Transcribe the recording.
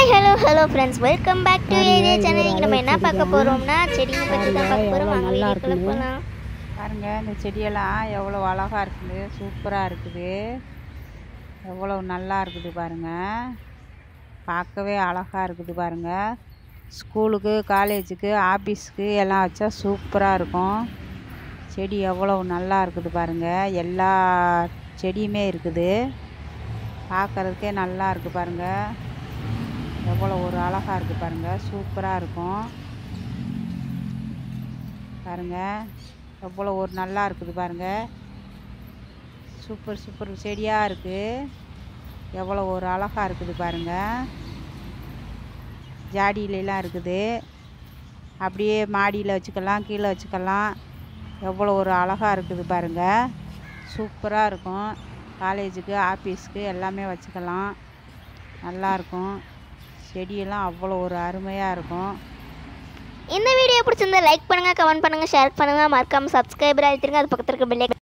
hi hello hello friends welcome back to area channel இங்கே நம்ம என்ன பார்க்க போகிறோம்னா செடியை பற்றி தான் பார்க்க போகிறோம் வாங்க வீட்டுக்குள்ளே போகலாம் பாருங்கள் இந்த செடியெல்லாம் எவ்வளோ அழகாக இருக்குது சூப்பராக இருக்குது எவ்வளோ நல்லா இருக்குது பாருங்கள் பார்க்கவே அழகாக இருக்குது பாருங்கள் ஸ்கூலுக்கு காலேஜுக்கு ஆஃபீஸுக்கு எல்லாம் வச்சா சூப்பராக இருக்கும் செடி எவ்வளோ நல்லா இருக்குது பாருங்கள் எல்லா செடியுமே இருக்குது பார்க்குறதுக்கே நல்லா இருக்குது பாருங்கள் எவ்வளோ ஒரு அழகாக இருக்குது பாருங்கள் சூப்பராக இருக்கும் பாருங்கள் எவ்வளோ ஒரு நல்லா இருக்குது பாருங்கள் சூப்பர் சூப்பர் செடியாக இருக்குது எவ்வளோ ஒரு அழகாக இருக்குது பாருங்கள் ஜாடியிலலாம் இருக்குது அப்படியே மாடியில் வச்சுக்கலாம் கீழே வச்சுக்கலாம் எவ்வளோ ஒரு அழகாக இருக்குது பாருங்கள் சூப்பராக இருக்கும் காலேஜுக்கு ஆஃபீஸ்க்கு எல்லாமே வச்சுக்கலாம் நல்லாயிருக்கும் செடியெல்லாம் அவ்வளோ ஒரு அருமையாக இருக்கும் இந்த வீடியோ பிடிச்சிருந்தா லைக் பண்ணுங்கள் கமெண்ட் பண்ணுங்கள் ஷேர் பண்ணுங்கள் மறக்காமல் சப்ஸ்கிரைபர் ஆகிட்டுருங்க அது பக்கத்துக்கு இருக்க